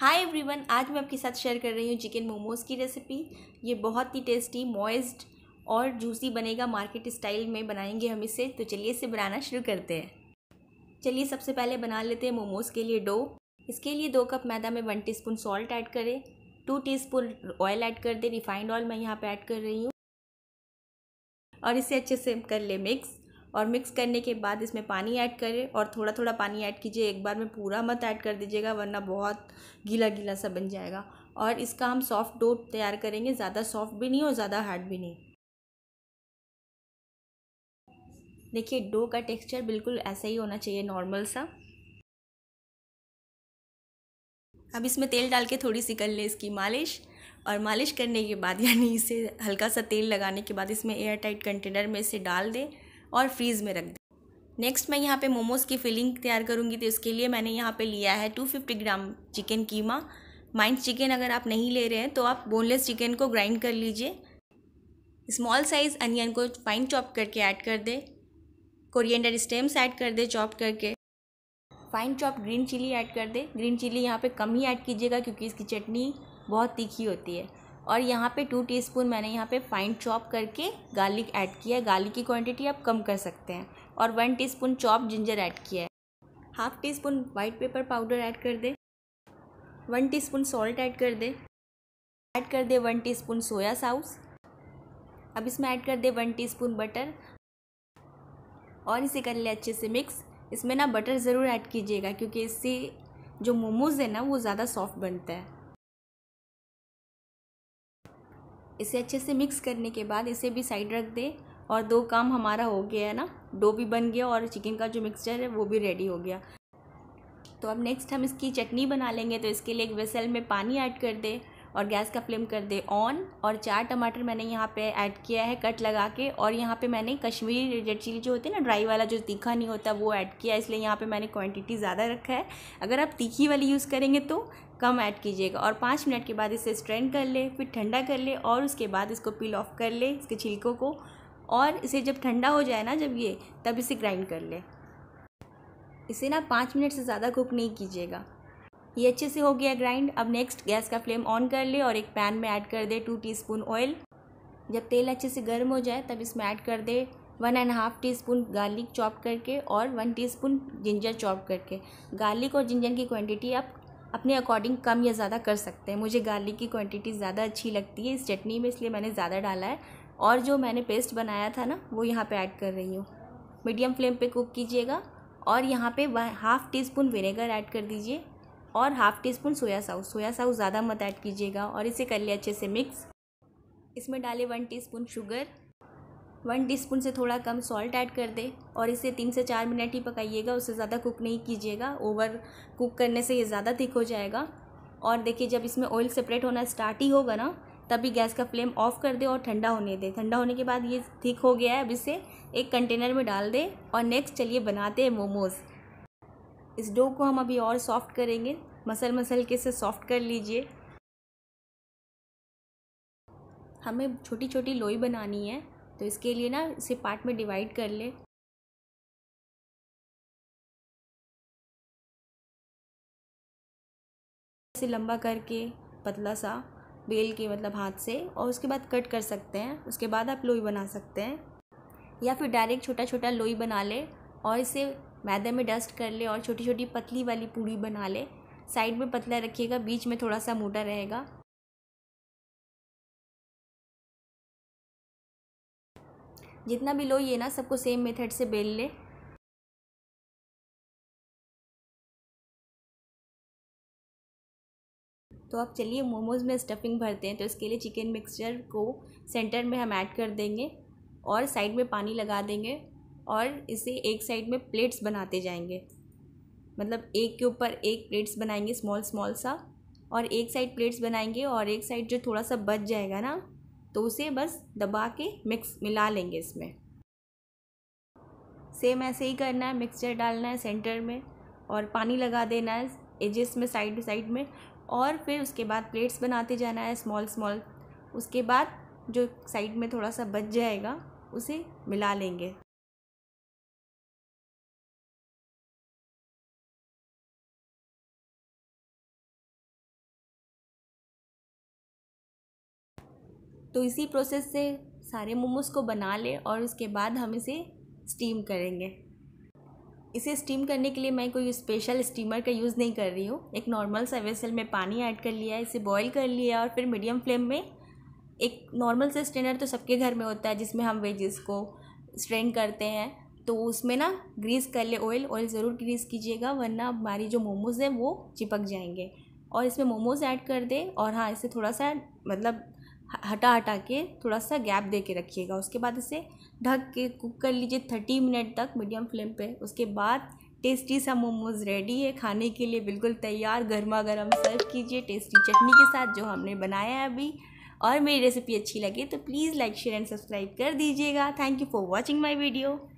hi everyone आज मैं आपके साथ शेयर कर रही हूँ चिकन मोमोज़ की रेसिपी ये बहुत ही टेस्टी मॉइस्ड और जूसी बनेगा मार्केट स्टाइल में बनाएंगे हम इसे तो चलिए इसे बनाना शुरू करते हैं चलिए सबसे पहले बना लेते हैं मोमोज़ के लिए डो इसके लिए दो कप मैदा में वन टी सॉल्ट ऐड करें टू टी ऑयल ऐड कर दें रिफाइंड ऑयल मैं यहाँ पर ऐड कर रही हूँ और इसे अच्छे से कर ले मिक्स और मिक्स करने के बाद इसमें पानी ऐड करें और थोड़ा थोड़ा पानी ऐड कीजिए एक बार में पूरा मत ऐड कर दीजिएगा वरना बहुत गीला गीला सा बन जाएगा और इसका हम सॉफ्ट डो तैयार करेंगे ज़्यादा सॉफ्ट भी नहीं और ज़्यादा हार्ड भी नहीं देखिए डो का टेक्सचर बिल्कुल ऐसा ही होना चाहिए नॉर्मल सा अब इसमें तेल डाल के थोड़ी सी कर लें इसकी मालिश और मालिश करने के बाद यानी इसे हल्का सा तेल लगाने के बाद इसमें एयर टाइट कंटेनर में इसे डाल दें और फ्रीज़ में रख दें नेक्स्ट मैं यहाँ पे मोमोज़ की फिलिंग तैयार करूँगी तो इसके लिए मैंने यहाँ पे लिया है 250 ग्राम चिकन कीमा माइंड चिकन अगर आप नहीं ले रहे हैं तो आप बोनलेस चिकन को ग्राइंड कर लीजिए स्मॉल साइज़ अनियन को फाइन चॉप करके ऐड कर दे कोरिएंडर स्टेम्स ऐड कर दे चॉप करके fine chop green chilli add कर दे ग्रीन चिली यहाँ पे कम ही ऐड कीजिएगा क्योंकि इसकी चटनी बहुत तीखी होती है और यहाँ पे टू टीस्पून मैंने यहाँ पे फाइन चॉप करके गार्लिक ऐड किया है गार्लिक की क्वांटिटी आप कम कर सकते हैं और one teaspoon chop ginger add किया है half teaspoon white pepper powder add कर दे वन टीस्पून सॉल्ट ऐड कर दे ऐड कर दे वन टीस्पून सोया साउस अब इसमें ऐड कर दे वन टी बटर और इसे कर ले अच्छे से मिक्स इसमें ना बटर ज़रूर ऐड कीजिएगा क्योंकि इससे जो मोमोज़ है ना वो ज़्यादा सॉफ्ट बनता है इसे अच्छे से मिक्स करने के बाद इसे भी साइड रख दे और दो काम हमारा हो गया है ना डो भी बन गया और चिकन का जो मिक्सचर है वो भी रेडी हो गया तो अब नेक्स्ट हम इसकी चटनी बना लेंगे तो इसके लिए एक वेसल में पानी ऐड कर दे और गैस का फ्लेम कर दे ऑन और चार टमाटर मैंने यहाँ पे ऐड किया है कट लगा के और यहाँ पे मैंने कश्मीरी रेड चिली जो होती है ना ड्राई वाला जो तीखा नहीं होता वो ऐड किया इसलिए यहाँ पे मैंने क्वांटिटी ज़्यादा रखा है अगर आप तीखी वाली यूज़ करेंगे तो कम ऐड कीजिएगा और पाँच मिनट के बाद इसे स्ट्रेन कर ले फिर ठंडा कर ले और उसके बाद इसको पील ऑफ कर ले इसके छिलकों को और इसे जब ठंडा हो जाए ना जब ये तब इसे ग्राइंड कर ले इसे ना पाँच मिनट से ज़्यादा कुक नहीं कीजिएगा ये अच्छे से हो गया ग्राइंड अब नेक्स्ट गैस का फ्लेम ऑन कर ले और एक पैन में ऐड कर दे टू टीस्पून ऑयल जब तेल अच्छे से गर्म हो जाए तब इसमें ऐड कर दे one and half teaspoon garlic chop करके और one teaspoon ginger chop करके गार्लिक और जिंजर की क्वांटिटी आप अपने अकॉर्डिंग कम या ज़्यादा कर सकते हैं मुझे गार्लिक की क्वांटिटी ज़्यादा अच्छी लगती है इस चटनी में इसलिए मैंने ज़्यादा डाला है और जो मैंने पेस्ट बनाया था ना वो यहाँ पे ऐड कर रही हूँ मीडियम फ्लेम पे कुक कीजिएगा और यहाँ पे half teaspoon vinegar add कर दीजिए और हाफ़ टी स्पून सोया साउस सोया साउस ज़्यादा मत ऐड कीजिएगा और इसे कर लिया अच्छे से मिक्स इसमें डाले one spoon sugar one spoon से थोड़ा कम सॉल्ट ऐड कर दे और इसे तीन से चार मिनट ही पकाइएगा उससे ज़्यादा कुक नहीं कीजिएगा ओवर कुक करने से ये ज़्यादा थिक हो जाएगा और देखिए जब इसमें ऑयल सेपरेट होना स्टार्ट ही होगा ना तभी गैस का फ्लेम ऑफ कर दे और ठंडा होने दे ठंडा होने के बाद ये थिक हो गया है अब इसे एक कंटेनर में डाल दें और नेक्स्ट चलिए बनाते हैं मोमोज़ इस डो को हम अभी और सॉफ्ट करेंगे मसल मसल के से सॉफ्ट कर लीजिए हमें छोटी छोटी लोई बनानी है तो इसके लिए ना इसे पार्ट में डिवाइड कर ले इसे लंबा करके पतला सा बेल के मतलब हाथ से और उसके बाद कट कर सकते हैं उसके बाद आप लोई बना सकते हैं या फिर डायरेक्ट छोटा छोटा लोई बना ले और इसे मैदे में डस्ट कर ले और छोटी छोटी पतली वाली पूड़ी बना ले साइड में पतला रखिएगा बीच में थोड़ा सा मोटा रहेगा जितना भी लो ये ना सबको सेम मेथड से बेल ले तो अब चलिए मोमोज़ में स्टफिंग भरते हैं तो इसके लिए चिकन मिक्सचर को सेंटर में हम ऐड कर देंगे और साइड में पानी लगा देंगे और इसे एक साइड में प्लेट्स बनाते जाएंगे मतलब एक के ऊपर एक प्लेट्स बनाएंगे स्मॉल स्मॉल सा और एक साइड प्लेट्स बनाएंगे और एक साइड जो थोड़ा सा बच जाएगा ना तो उसे बस दबा के मिक्स मिला लेंगे इसमें सेम ऐसे ही करना है मिक्सचर डालना है सेंटर में और पानी लगा देना है एजेस में साइड साइड में और फिर उसके बाद प्लेट्स बनाते जाना है स्मॉल स्मॉल उसके बाद जो साइड में थोड़ा सा बच जाएगा उसे मिला लेंगे तो इसी प्रोसेस से सारे मोमोज़ को बना लें और उसके बाद हम इसे स्टीम करेंगे इसे स्टीम करने के लिए मैं कोई स्पेशल स्टीमर का यूज़ नहीं कर रही हूँ एक नॉर्मल सा वेसल में पानी ऐड कर लिया इसे बॉईल कर लिया और फिर मीडियम फ्लेम में एक नॉर्मल सा स्ट्रेनर तो सबके घर में होता है जिसमें हम वेजेस को स्ट्रेन करते हैं तो उसमें ना ग्रीस कर ले ऑयल ऑयल ज़रूर ग्रीस कीजिएगा वरना हमारी जो मोमोज़ हैं वो चिपक जाएंगे और इसमें मोमोज़ ऐड कर दें और हाँ इसे थोड़ा सा मतलब हटा हटा के थोड़ा सा गैप दे के रखिएगा उसके बाद इसे ढक के कुक कर लीजिए थर्टी मिनट तक मीडियम फ्लेम पे उसके बाद टेस्टी सा मोमोज रेडी है खाने के लिए बिल्कुल तैयार गर्मा गर्म सर्व कीजिए टेस्टी चटनी के साथ जो हमने बनाया है अभी और मेरी रेसिपी अच्छी लगी तो please like share and subscribe कर दीजिएगा thank you for watching my video